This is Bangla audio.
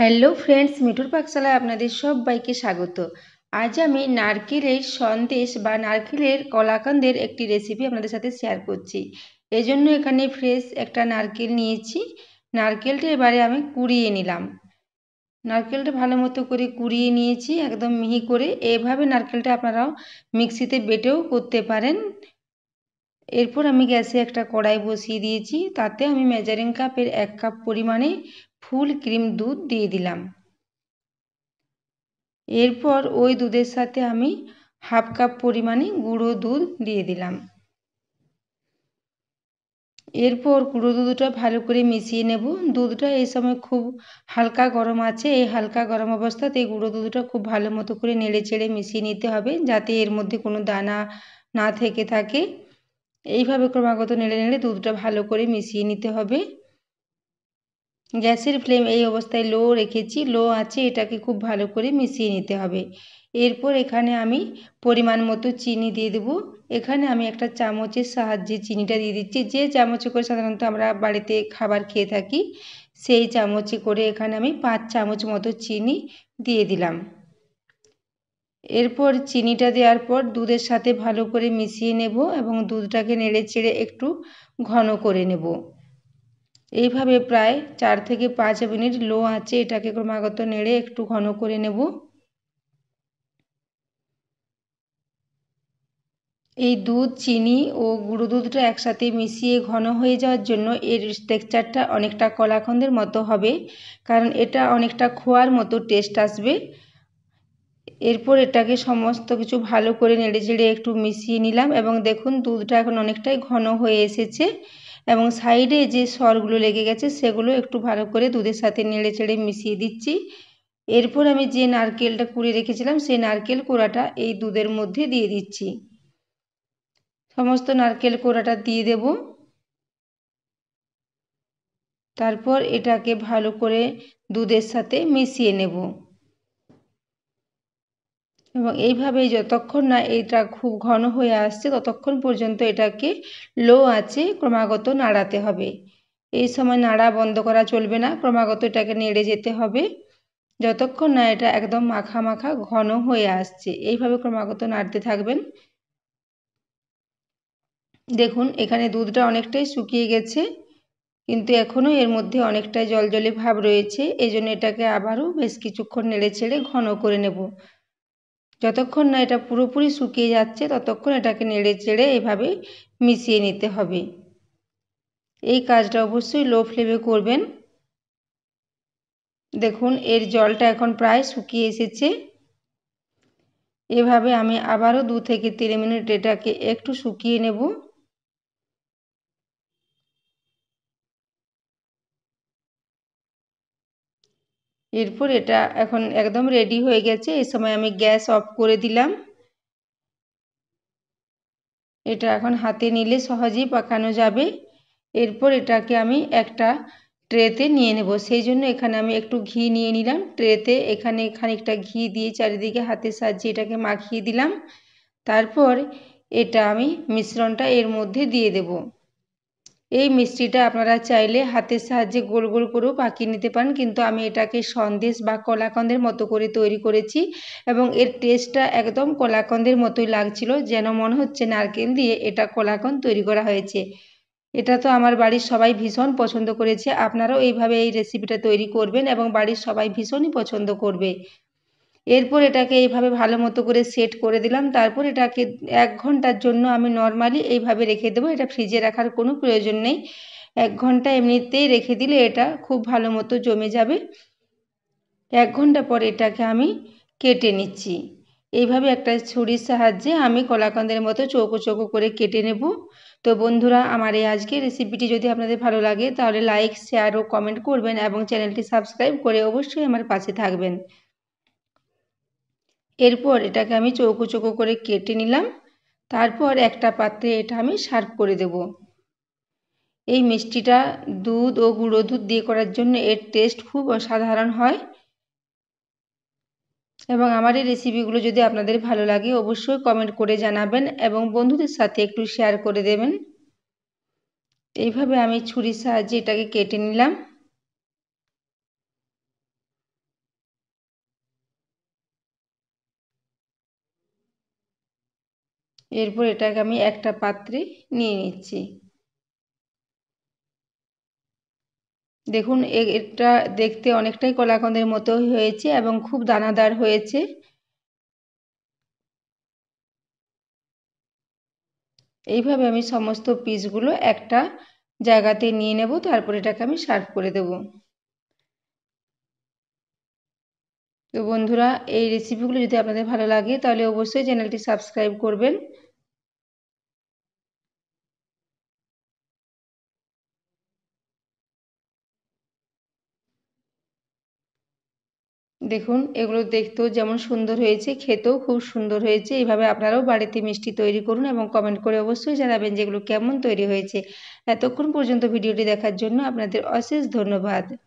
হ্যালো ফ্রেন্ডস মিঠুর পাকশালায় আপনাদের সবাইকে স্বাগত আজ আমি নারকেলের সন্দেশ বা নারকেলের কলাকান্দের একটি রেসিপি আপনাদের সাথে শেয়ার করছি এজন্য এখানে ফ্রেশ একটা নারকেল নিয়েছি নারকেলটা এবারে আমি কুড়িয়ে নিলাম নারকেলটা ভালো মতো করে কুড়িয়ে নিয়েছি একদম মিহি করে এভাবে নারকেলটা আপনারাও মিক্সিতে বেটেও করতে পারেন এরপর আমি গ্যাসে একটা কড়াই বসিয়ে দিয়েছি তাতে আমি মেজারিং কাপের এক কাপ পরিমাণে ফুল ক্রিম দুধ দিয়ে দিলাম এরপর ওই দুধের সাথে আমি হাফ কাপ পরিমাণে গুঁড়ো দুধ দিয়ে দিলাম এরপর গুঁড়ো দুধটা ভালো করে মিশিয়ে নেব দুধটা এই সময় খুব হালকা গরম আছে এই হালকা গরম অবস্থাতে গুঁড়ো দুধটা খুব ভালো মতো করে নেড়ে চেড়ে মিশিয়ে নিতে হবে যাতে এর মধ্যে কোনো দানা না থেকে থাকে এইভাবে ক্রমাগত নেড়ে নেড়ে দুধটা ভালো করে মিশিয়ে নিতে হবে গ্যাসের ফ্লেম এই অবস্থায় লো রেখেছি লো আছে এটাকে খুব ভালো করে মিশিয়ে নিতে হবে এরপর এখানে আমি পরিমাণ মতো চিনি দিয়ে দেবো এখানে আমি একটা চামচের সাহায্যে চিনিটা দিয়ে দিচ্ছি যে চামচে করে সাধারণত আমরা বাড়িতে খাবার খেয়ে থাকি সেই চামচে করে এখানে আমি পাঁচ চামচ মতো চিনি দিয়ে দিলাম এরপর চিনিটা দেওয়ার পর দুধের সাথে ভালো করে মিশিয়ে নেব এবং দুধটাকে নেড়ে চেড়ে একটু ঘন করে নেব এইভাবে প্রায় চার থেকে পাঁচ মিনিট লো আছে এটাকে ক্রমাগত নেড়ে একটু ঘন করে নেব এই দুধ চিনি ও গুঁড়ো দুধটা একসাথে মিশিয়ে ঘন হয়ে যাওয়ার জন্য এর টেক্সচারটা অনেকটা কলাখন্দের মতো হবে কারণ এটা অনেকটা খোয়ার মতো টেস্ট আসবে এরপর এটাকে সমস্ত কিছু ভালো করে নেড়ে ঝেড়ে একটু মিশিয়ে নিলাম এবং দেখুন দুধটা এখন অনেকটাই ঘন হয়ে এসেছে এবং সাইডে যে সরগুলো লেগে গেছে সেগুলো একটু ভালো করে দুধের সাথে নেড়ে চেড়ে মিশিয়ে দিচ্ছি এরপর আমি যে নারকেলটা কুড়ে রেখেছিলাম সেই নারকেল কোড়াটা এই দুধের মধ্যে দিয়ে দিচ্ছি সমস্ত নারকেল কোড়াটা দিয়ে দেব তারপর এটাকে ভালো করে দুধের সাথে মিশিয়ে নেব এবং এইভাবেই যতক্ষণ না এটা খুব ঘন হয়ে আসছে ততক্ষণ পর্যন্ত এটাকে লো আছে ক্রমাগত নাড়াতে হবে এই সময় নাড়া বন্ধ করা চলবে না ক্রমাগত এটাকে নেড়ে যেতে হবে যতক্ষণ না এটা একদম মাখা মাখা ঘন হয়ে আসছে এইভাবে ক্রমাগত নাড়তে থাকবেন দেখুন এখানে দুধটা অনেকটাই শুকিয়ে গেছে কিন্তু এখনও এর মধ্যে অনেকটাই জলজলে ভাব রয়েছে এজন্য এটাকে আবারও বেশ কিছুক্ষণ নেড়ে ছেড়ে ঘন করে নেব যতক্ষণ না এটা পুরোপুরি শুকিয়ে যাচ্ছে ততক্ষণ এটাকে নেড়ে চেড়ে এভাবে মিশিয়ে নিতে হবে এই কাজটা অবশ্যই লো ফ্লেমে করবেন দেখুন এর জলটা এখন প্রায় শুকিয়ে এসেছে এভাবে আমি আবারও দু থেকে তিন মিনিট এটাকে একটু শুকিয়ে নেব এরপর এটা এখন একদম রেডি হয়ে গেছে এই সময় আমি গ্যাস অফ করে দিলাম এটা এখন হাতে নিলে সহজেই পাকানো যাবে এরপর এটাকে আমি একটা ট্রেতে নিয়ে নেব সেই জন্য এখানে আমি একটু ঘি নিয়ে নিলাম ট্রেতে এখানে খানিকটা ঘি দিয়ে চারিদিকে হাতে সাজিয়ে এটাকে মাখিয়ে দিলাম তারপর এটা আমি মিশ্রণটা এর মধ্যে দিয়ে দেবো এই মিষ্টিটা আপনারা চাইলে হাতের সাহায্যে গোল গোল করেও পাকিয়ে নিতে পারেন কিন্তু আমি এটাকে সন্দেশ বা কলাকন্দের মতো করে তৈরি করেছি এবং এর টেস্টটা একদম কলাকন্দের মতোই লাগছিল যেন মনে হচ্ছে নারকেল দিয়ে এটা কলাকন্দ তৈরি করা হয়েছে এটা তো আমার বাড়ির সবাই ভীষণ পছন্দ করেছে আপনারাও এইভাবে এই রেসিপিটা তৈরি করবেন এবং বাড়ির সবাই ভীষণই পছন্দ করবে এরপর এটাকে এইভাবে ভালো মতো করে সেট করে দিলাম তারপর এটাকে এক ঘন্টার জন্য আমি নর্মালি এইভাবে রেখে দেবো এটা ফ্রিজে রাখার কোনো প্রয়োজন নেই এক ঘন্টা এমনিতেই রেখে দিলে এটা খুব ভালো মতো জমে যাবে এক ঘন্টা পর এটাকে আমি কেটে নিচ্ছি এইভাবে একটা ছুরির সাহায্যে আমি কলাকন্দের মতো চৌকো চৌকো করে কেটে নেব তো বন্ধুরা আমার এই আজকের রেসিপিটি যদি আপনাদের ভালো লাগে তাহলে লাইক শেয়ার ও কমেন্ট করবেন এবং চ্যানেলটি সাবস্ক্রাইব করে অবশ্যই আমার পাশে থাকবেন এরপর এটাকে আমি চৌকো চৌকো করে কেটে নিলাম তারপর একটা পাত্রে এটা আমি সার্ভ করে দেব এই মিষ্টিটা দুধ ও গুঁড়ো দুধ দিয়ে করার জন্য এর টেস্ট খুব অসাধারণ হয় এবং আমার এই রেসিপিগুলো যদি আপনাদের ভালো লাগে অবশ্যই কমেন্ট করে জানাবেন এবং বন্ধুদের সাথে একটু শেয়ার করে দেবেন এইভাবে আমি ছুরির সাহায্যে এটাকে কেটে নিলাম এরপর এটাকে আমি একটা পাত্রে নিয়ে নিচ্ছি দেখুন এটা দেখতে অনেকটাই কলাকন্দের মতো হয়েছে এবং খুব দানাদার হয়েছে এইভাবে আমি সমস্ত পিসগুলো একটা জায়গাতে নিয়ে নেব তারপর এটাকে আমি সার্ভ করে দেবো তো বন্ধুরা এই রেসিপিগুলো যদি আপনাদের ভালো লাগে তাহলে অবশ্যই চ্যানেলটি সাবস্ক্রাইব করবেন দেখুন এগুলো দেখতেও যেমন সুন্দর হয়েছে খেতেও খুব সুন্দর হয়েছে এইভাবে আপনারাও বাড়িতে মিষ্টি তৈরি করুন এবং কমেন্ট করে অবশ্যই জানাবেন যেগুলো কেমন তৈরি হয়েছে এতক্ষণ পর্যন্ত ভিডিওটি দেখার জন্য আপনাদের অশেষ ধন্যবাদ